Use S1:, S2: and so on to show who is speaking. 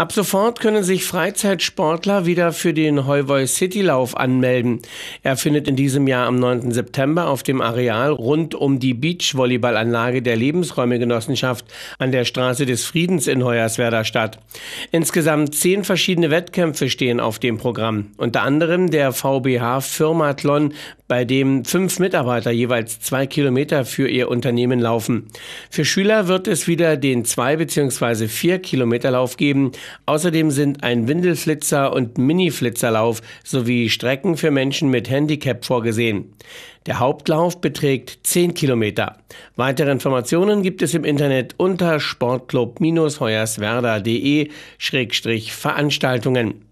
S1: Ab sofort können sich Freizeitsportler wieder für den Heuvoy City Lauf anmelden. Er findet in diesem Jahr am 9. September auf dem Areal rund um die Beachvolleyballanlage der Lebensräumegenossenschaft an der Straße des Friedens in Hoyerswerda statt. Insgesamt zehn verschiedene Wettkämpfe stehen auf dem Programm. Unter anderem der VBH Firmathlon bei dem fünf Mitarbeiter jeweils zwei Kilometer für ihr Unternehmen laufen. Für Schüler wird es wieder den zwei bzw. vier Kilometer Lauf geben. Außerdem sind ein Windelflitzer und Mini-Flitzerlauf sowie Strecken für Menschen mit Handicap vorgesehen. Der Hauptlauf beträgt zehn Kilometer. Weitere Informationen gibt es im Internet unter sportclub-heuerswerda.de-veranstaltungen.